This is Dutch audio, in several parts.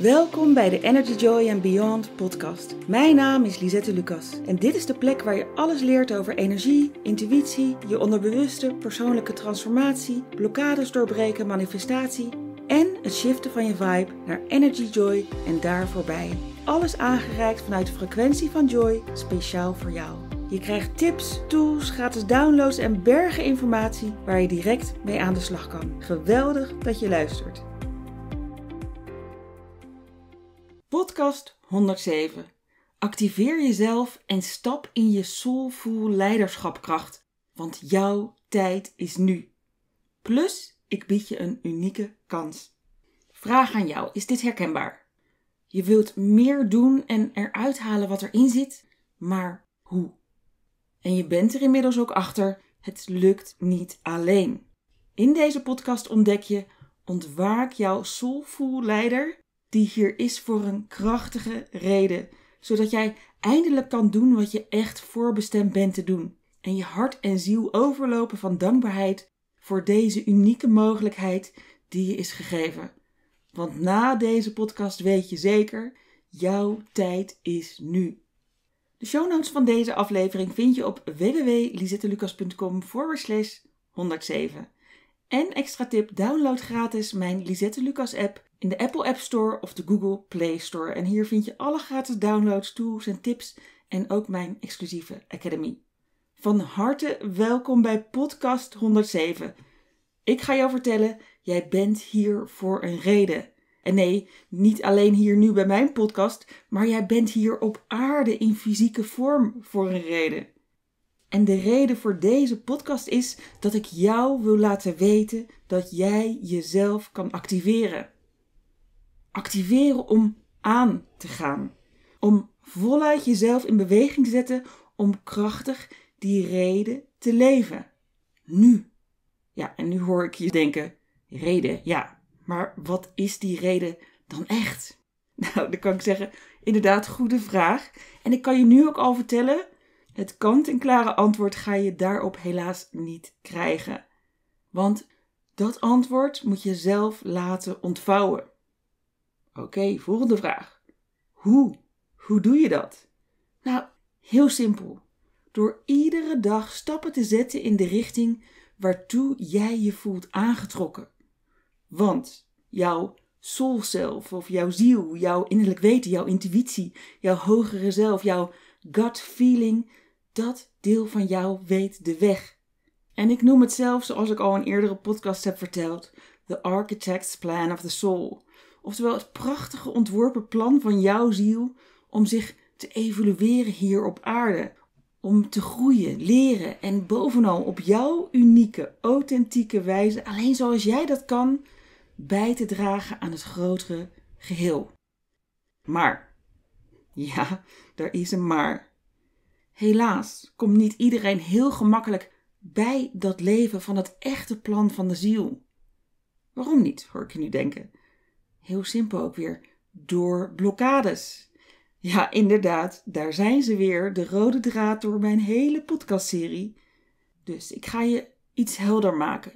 Welkom bij de Energy Joy and Beyond podcast. Mijn naam is Lisette Lucas en dit is de plek waar je alles leert over energie, intuïtie, je onderbewuste, persoonlijke transformatie, blokkades doorbreken, manifestatie en het shiften van je vibe naar Energy Joy en daar voorbij. Alles aangereikt vanuit de frequentie van Joy, speciaal voor jou. Je krijgt tips, tools, gratis downloads en bergen informatie waar je direct mee aan de slag kan. Geweldig dat je luistert. Podcast 107. Activeer jezelf en stap in je soulful leiderschapkracht, want jouw tijd is nu. Plus, ik bied je een unieke kans. Vraag aan jou, is dit herkenbaar? Je wilt meer doen en eruit halen wat erin zit, maar hoe? En je bent er inmiddels ook achter, het lukt niet alleen. In deze podcast ontdek je ontwaak jouw soulful leider die hier is voor een krachtige reden, zodat jij eindelijk kan doen wat je echt voorbestemd bent te doen en je hart en ziel overlopen van dankbaarheid voor deze unieke mogelijkheid die je is gegeven. Want na deze podcast weet je zeker, jouw tijd is nu. De show notes van deze aflevering vind je op www.lizettelucas.com 107. En extra tip, download gratis mijn Lisette Lucas app in de Apple App Store of de Google Play Store. En hier vind je alle gratis downloads, tools en tips en ook mijn exclusieve academy. Van harte welkom bij podcast 107. Ik ga jou vertellen, jij bent hier voor een reden. En nee, niet alleen hier nu bij mijn podcast, maar jij bent hier op aarde in fysieke vorm voor een reden. En de reden voor deze podcast is dat ik jou wil laten weten dat jij jezelf kan activeren. Activeren om aan te gaan. Om voluit jezelf in beweging te zetten om krachtig die reden te leven. Nu. Ja, en nu hoor ik je denken: reden, ja. Maar wat is die reden dan echt? Nou, dan kan ik zeggen: inderdaad, goede vraag. En ik kan je nu ook al vertellen het kant-en-klare antwoord ga je daarop helaas niet krijgen. Want dat antwoord moet je zelf laten ontvouwen. Oké, volgende vraag. Hoe? Hoe doe je dat? Nou, heel simpel. Door iedere dag stappen te zetten in de richting waartoe jij je voelt aangetrokken. Want jouw soul self of jouw ziel, jouw innerlijk weten, jouw intuïtie, jouw hogere zelf, jouw gut feeling dat deel van jou weet de weg. En ik noem het zelf, zoals ik al in eerdere podcast heb verteld, The Architect's Plan of the Soul. Oftewel het prachtige ontworpen plan van jouw ziel om zich te evolueren hier op aarde. Om te groeien, leren en bovenal op jouw unieke, authentieke wijze, alleen zoals jij dat kan, bij te dragen aan het grotere geheel. Maar, ja, daar is een maar. Helaas komt niet iedereen heel gemakkelijk bij dat leven van het echte plan van de ziel. Waarom niet, hoor ik je nu denken? Heel simpel ook weer, door blokkades. Ja, inderdaad, daar zijn ze weer, de rode draad door mijn hele podcastserie. Dus ik ga je iets helder maken.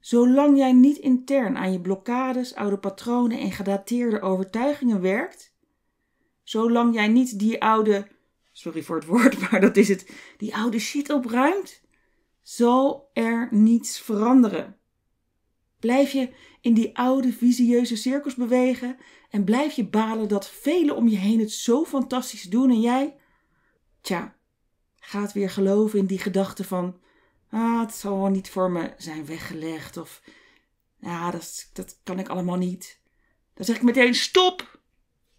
Zolang jij niet intern aan je blokkades, oude patronen en gedateerde overtuigingen werkt, zolang jij niet die oude sorry voor het woord, maar dat is het, die oude shit opruimt, zal er niets veranderen. Blijf je in die oude visieuze cirkels bewegen en blijf je balen dat velen om je heen het zo fantastisch doen en jij, tja, gaat weer geloven in die gedachte van, ah, het zal wel niet voor me zijn weggelegd of, ah, dat, dat kan ik allemaal niet. Dan zeg ik meteen, stop!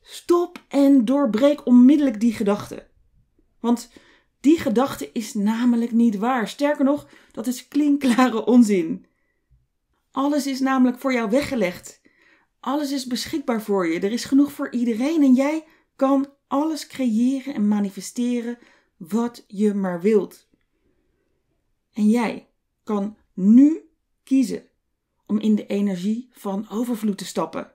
Stop en doorbreek onmiddellijk die gedachte. Want die gedachte is namelijk niet waar. Sterker nog, dat is klinkklare onzin. Alles is namelijk voor jou weggelegd. Alles is beschikbaar voor je. Er is genoeg voor iedereen en jij kan alles creëren en manifesteren wat je maar wilt. En jij kan nu kiezen om in de energie van overvloed te stappen.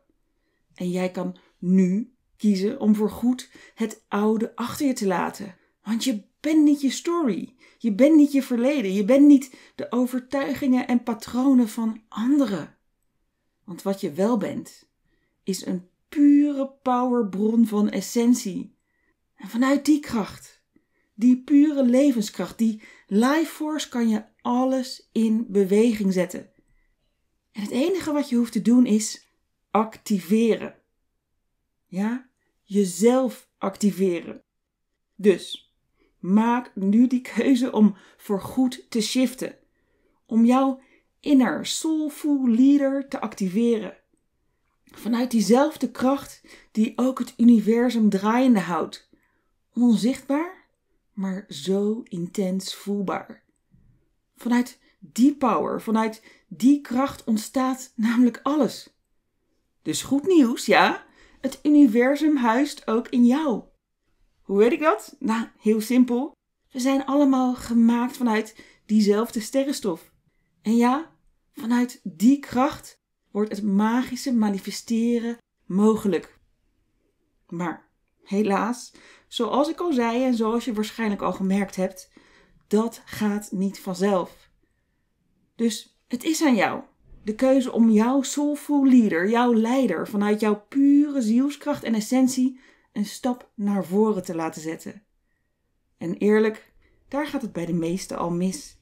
En jij kan nu kiezen om voorgoed het oude achter je te laten want je bent niet je story. Je bent niet je verleden. Je bent niet de overtuigingen en patronen van anderen. Want wat je wel bent, is een pure powerbron van essentie. En vanuit die kracht, die pure levenskracht, die life force, kan je alles in beweging zetten. En het enige wat je hoeft te doen is activeren. Ja, jezelf activeren. Dus Maak nu die keuze om voorgoed te shiften. Om jouw inner soulful leader te activeren. Vanuit diezelfde kracht die ook het universum draaiende houdt. Onzichtbaar, maar zo intens voelbaar. Vanuit die power, vanuit die kracht ontstaat namelijk alles. Dus goed nieuws, ja? Het universum huist ook in jou. Hoe weet ik dat? Nou, heel simpel. We zijn allemaal gemaakt vanuit diezelfde sterrenstof. En ja, vanuit die kracht wordt het magische manifesteren mogelijk. Maar helaas, zoals ik al zei en zoals je waarschijnlijk al gemerkt hebt, dat gaat niet vanzelf. Dus het is aan jou. De keuze om jouw soulful leader, jouw leider, vanuit jouw pure zielskracht en essentie een stap naar voren te laten zetten. En eerlijk, daar gaat het bij de meesten al mis.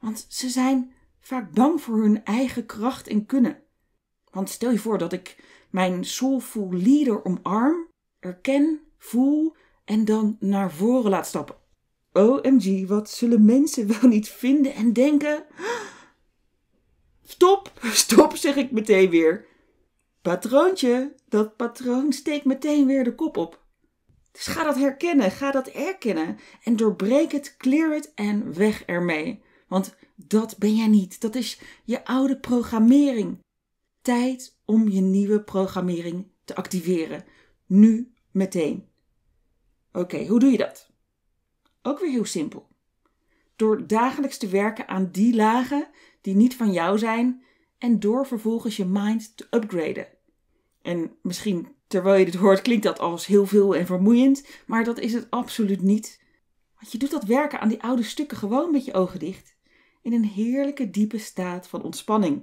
Want ze zijn vaak bang voor hun eigen kracht en kunnen. Want stel je voor dat ik mijn soulful leader omarm, erken, voel en dan naar voren laat stappen. OMG, wat zullen mensen wel niet vinden en denken? Stop, stop, zeg ik meteen weer. Patroontje, dat patroon steekt meteen weer de kop op. Dus ga dat herkennen, ga dat erkennen en doorbreek het, clear het en weg ermee. Want dat ben jij niet, dat is je oude programmering. Tijd om je nieuwe programmering te activeren. Nu meteen. Oké, hoe doe je dat? Ook weer heel simpel. Door dagelijks te werken aan die lagen die niet van jou zijn en door vervolgens je mind te upgraden. En misschien terwijl je dit hoort klinkt dat als heel veel en vermoeiend, maar dat is het absoluut niet. Want je doet dat werken aan die oude stukken gewoon met je ogen dicht, in een heerlijke diepe staat van ontspanning.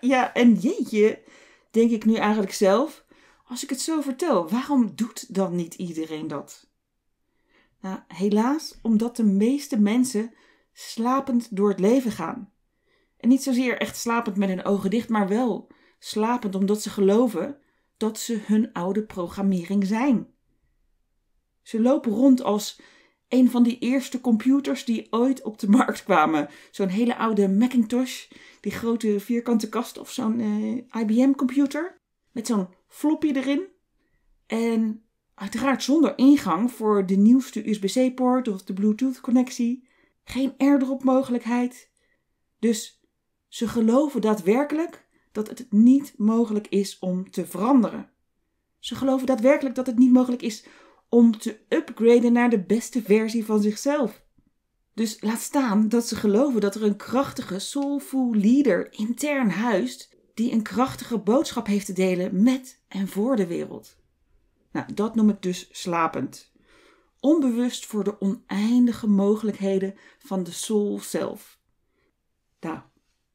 ja, en jeetje, denk ik nu eigenlijk zelf, als ik het zo vertel, waarom doet dan niet iedereen dat? Nou, helaas omdat de meeste mensen slapend door het leven gaan. En niet zozeer echt slapend met hun ogen dicht, maar wel slapend omdat ze geloven dat ze hun oude programmering zijn. Ze lopen rond als een van die eerste computers die ooit op de markt kwamen. Zo'n hele oude Macintosh, die grote vierkante kast of zo'n eh, IBM-computer. Met zo'n floppy erin. En uiteraard zonder ingang voor de nieuwste USB-C-poort of de Bluetooth-connectie. Geen airdrop-mogelijkheid. Dus ze geloven daadwerkelijk dat het niet mogelijk is om te veranderen. Ze geloven daadwerkelijk dat het niet mogelijk is om te upgraden naar de beste versie van zichzelf. Dus laat staan dat ze geloven dat er een krachtige soulful leader intern huist die een krachtige boodschap heeft te delen met en voor de wereld. Nou, dat noem ik dus slapend. Onbewust voor de oneindige mogelijkheden van de soul zelf. Nou,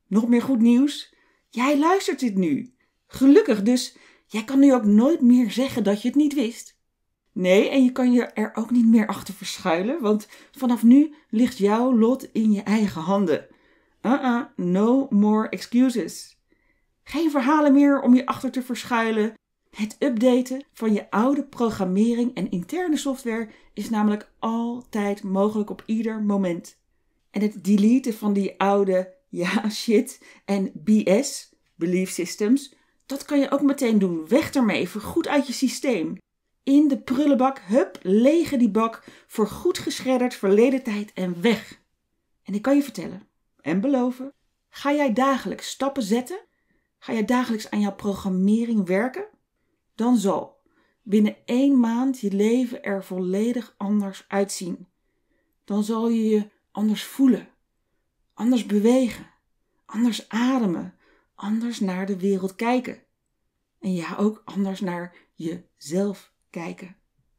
nog meer goed nieuws? Jij luistert dit nu. Gelukkig dus, jij kan nu ook nooit meer zeggen dat je het niet wist. Nee, en je kan je er ook niet meer achter verschuilen, want vanaf nu ligt jouw lot in je eigen handen. Uh-uh, no more excuses. Geen verhalen meer om je achter te verschuilen. Het updaten van je oude programmering en interne software is namelijk altijd mogelijk op ieder moment. En het deleten van die oude ja, shit en BS, belief systems, dat kan je ook meteen doen. Weg ermee, voor goed uit je systeem. In de prullenbak, hup, lege die bak, voor goed geschredderd verleden tijd en weg. En ik kan je vertellen en beloven, ga jij dagelijks stappen zetten? Ga jij dagelijks aan jouw programmering werken? Dan zal binnen één maand je leven er volledig anders uitzien. Dan zal je je anders voelen anders bewegen, anders ademen, anders naar de wereld kijken. En ja, ook anders naar jezelf kijken.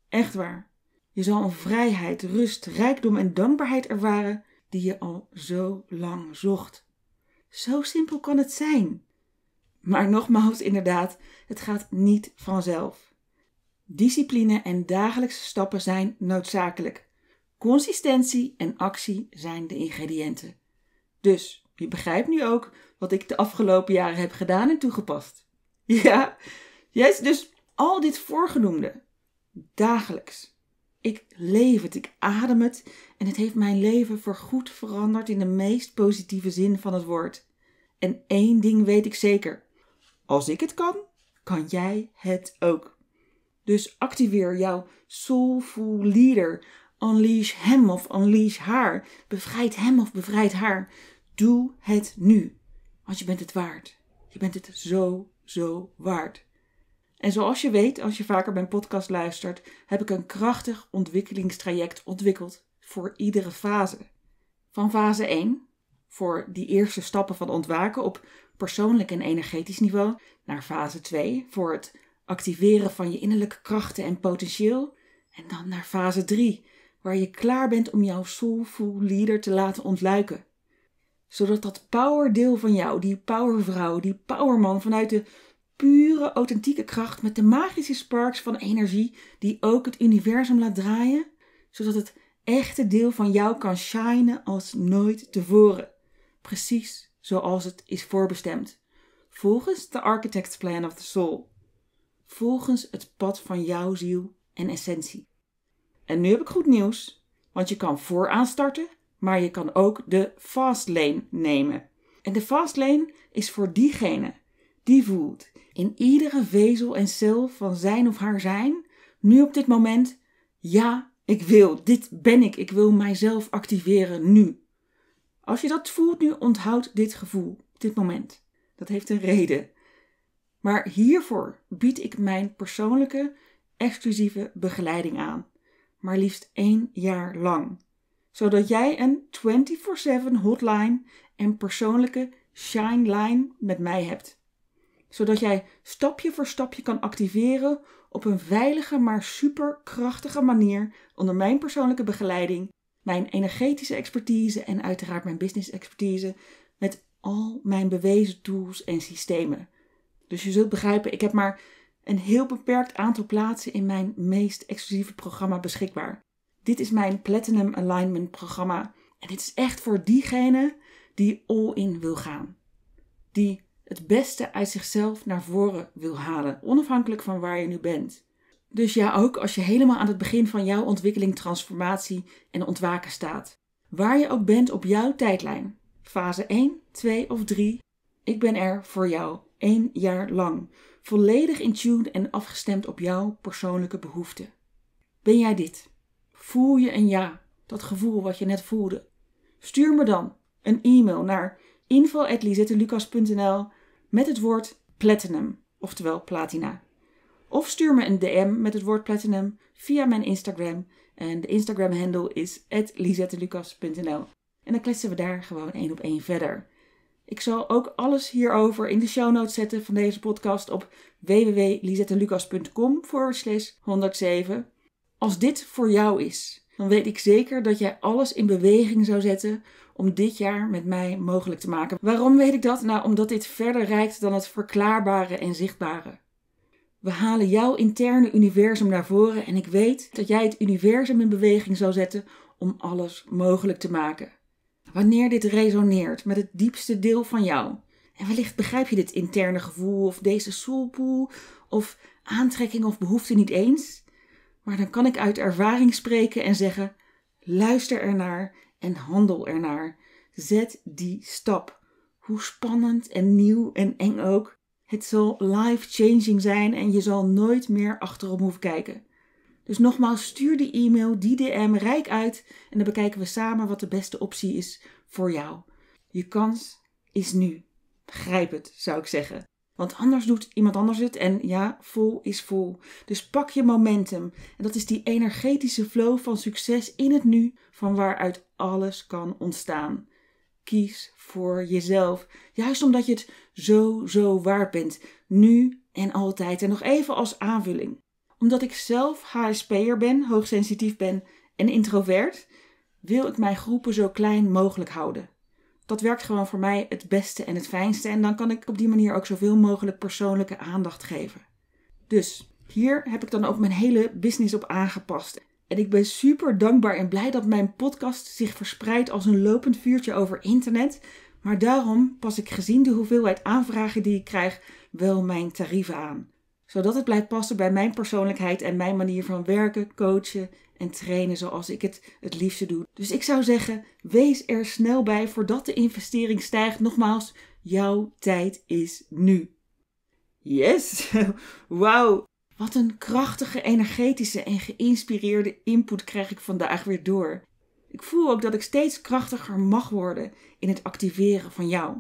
Echt waar. Je zal een vrijheid, rust, rijkdom en dankbaarheid ervaren die je al zo lang zocht. Zo simpel kan het zijn. Maar nogmaals, inderdaad, het gaat niet vanzelf. Discipline en dagelijkse stappen zijn noodzakelijk. Consistentie en actie zijn de ingrediënten. Dus je begrijpt nu ook wat ik de afgelopen jaren heb gedaan en toegepast. Ja, juist dus al dit voorgenoemde. Dagelijks. Ik leef het, ik adem het en het heeft mijn leven voorgoed veranderd in de meest positieve zin van het woord. En één ding weet ik zeker: als ik het kan, kan jij het ook. Dus activeer jouw soulful leader. Unleash hem of unleash haar. Bevrijd hem of bevrijd haar. Doe het nu, want je bent het waard. Je bent het zo, zo waard. En zoals je weet, als je vaker mijn podcast luistert, heb ik een krachtig ontwikkelingstraject ontwikkeld voor iedere fase. Van fase 1, voor die eerste stappen van ontwaken op persoonlijk en energetisch niveau, naar fase 2, voor het activeren van je innerlijke krachten en potentieel, en dan naar fase 3, waar je klaar bent om jouw soulful leader te laten ontluiken zodat dat powerdeel van jou, die powervrouw, die powerman vanuit de pure authentieke kracht met de magische sparks van energie die ook het universum laat draaien, zodat het echte deel van jou kan shinen als nooit tevoren. Precies zoals het is voorbestemd. Volgens de Architect's Plan of the Soul. Volgens het pad van jouw ziel en essentie. En nu heb ik goed nieuws, want je kan vooraan starten maar je kan ook de fast lane nemen. En de fast lane is voor diegene die voelt in iedere vezel en cel van zijn of haar zijn, nu op dit moment, ja, ik wil, dit ben ik, ik wil mijzelf activeren nu. Als je dat voelt nu, onthoud dit gevoel, dit moment. Dat heeft een reden. Maar hiervoor bied ik mijn persoonlijke, exclusieve begeleiding aan. Maar liefst één jaar lang zodat jij een 24/7 hotline en persoonlijke shine line met mij hebt. Zodat jij stapje voor stapje kan activeren op een veilige maar superkrachtige manier onder mijn persoonlijke begeleiding, mijn energetische expertise en uiteraard mijn business expertise met al mijn bewezen tools en systemen. Dus je zult begrijpen, ik heb maar een heel beperkt aantal plaatsen in mijn meest exclusieve programma beschikbaar. Dit is mijn Platinum Alignment programma. En dit is echt voor diegene die all in wil gaan. Die het beste uit zichzelf naar voren wil halen, onafhankelijk van waar je nu bent. Dus ja, ook als je helemaal aan het begin van jouw ontwikkeling, transformatie en ontwaken staat. Waar je ook bent op jouw tijdlijn. Fase 1, 2 of 3. Ik ben er voor jou, één jaar lang. Volledig in tune en afgestemd op jouw persoonlijke behoeften. Ben jij dit? Voel je een ja, dat gevoel wat je net voelde? Stuur me dan een e-mail naar info.lizettelucas.nl met het woord platinum, oftewel platina. Of stuur me een DM met het woord platinum via mijn Instagram. En de Instagram-handle is lizettelucas.nl. En dan kletsen we daar gewoon één op één verder. Ik zal ook alles hierover in de show notes zetten van deze podcast op www.lizettelucas.com 107. Als dit voor jou is, dan weet ik zeker dat jij alles in beweging zou zetten om dit jaar met mij mogelijk te maken. Waarom weet ik dat? Nou, omdat dit verder reikt dan het verklaarbare en zichtbare. We halen jouw interne universum naar voren en ik weet dat jij het universum in beweging zou zetten om alles mogelijk te maken. Wanneer dit resoneert met het diepste deel van jou. En wellicht begrijp je dit interne gevoel of deze soulpool of aantrekking of behoefte niet eens maar dan kan ik uit ervaring spreken en zeggen: luister ernaar en handel ernaar. Zet die stap. Hoe spannend en nieuw en eng ook. Het zal life-changing zijn en je zal nooit meer achterom hoeven kijken. Dus nogmaals, stuur die e-mail, die DM rijk uit en dan bekijken we samen wat de beste optie is voor jou. Je kans is nu. Grijp het, zou ik zeggen. Want anders doet iemand anders het. En ja, vol is vol. Dus pak je momentum. En dat is die energetische flow van succes in het nu, van waaruit alles kan ontstaan. Kies voor jezelf. Juist omdat je het zo, zo waard bent. Nu en altijd. En nog even als aanvulling. Omdat ik zelf HSP'er ben, hoogsensitief ben en introvert, wil ik mijn groepen zo klein mogelijk houden. Dat werkt gewoon voor mij het beste en het fijnste. En dan kan ik op die manier ook zoveel mogelijk persoonlijke aandacht geven. Dus hier heb ik dan ook mijn hele business op aangepast. En ik ben super dankbaar en blij dat mijn podcast zich verspreidt als een lopend vuurtje over internet. Maar daarom pas ik gezien de hoeveelheid aanvragen die ik krijg wel mijn tarieven aan zodat het blijft passen bij mijn persoonlijkheid en mijn manier van werken, coachen en trainen zoals ik het het liefste doe. Dus ik zou zeggen, wees er snel bij voordat de investering stijgt. Nogmaals, jouw tijd is nu. Yes! Wauw! Wat een krachtige, energetische en geïnspireerde input krijg ik vandaag weer door. Ik voel ook dat ik steeds krachtiger mag worden in het activeren van jou.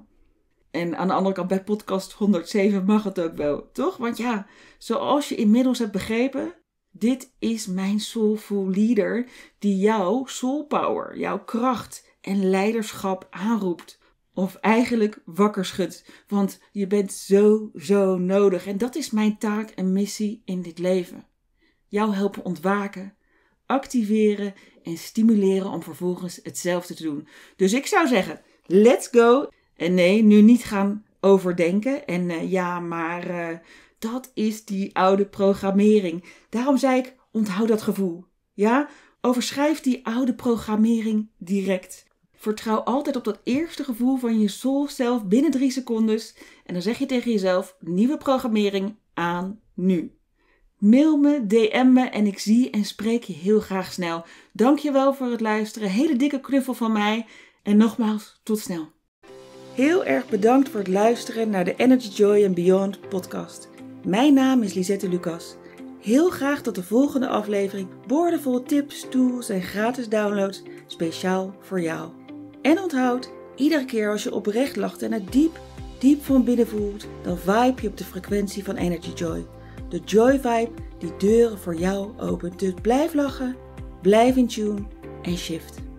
En aan de andere kant, bij podcast 107 mag het ook wel, toch? Want ja, zoals je inmiddels hebt begrepen, dit is mijn soulful leader die jouw soul power, jouw kracht en leiderschap aanroept. Of eigenlijk wakker schudt, want je bent zo, zo nodig. En dat is mijn taak en missie in dit leven. Jou helpen ontwaken, activeren en stimuleren om vervolgens hetzelfde te doen. Dus ik zou zeggen, let's go! En eh, nee, nu niet gaan overdenken. En eh, ja, maar eh, dat is die oude programmering. Daarom zei ik, onthoud dat gevoel. Ja, overschrijf die oude programmering direct. Vertrouw altijd op dat eerste gevoel van je soul zelf binnen drie seconden. En dan zeg je tegen jezelf, nieuwe programmering aan nu. Mail me, DM me en ik zie en spreek je heel graag snel. Dankjewel voor het luisteren. Hele dikke knuffel van mij. En nogmaals, tot snel. Heel erg bedankt voor het luisteren naar de Energy Joy and Beyond podcast. Mijn naam is Lisette Lucas. Heel graag tot de volgende aflevering boordevolle tips, tools en gratis downloads speciaal voor jou. En onthoud, iedere keer als je oprecht lacht en het diep, diep van binnen voelt, dan vibe je op de frequentie van Energy Joy. De Joy Vibe die deuren voor jou opent. Dus blijf lachen, blijf in tune en shift.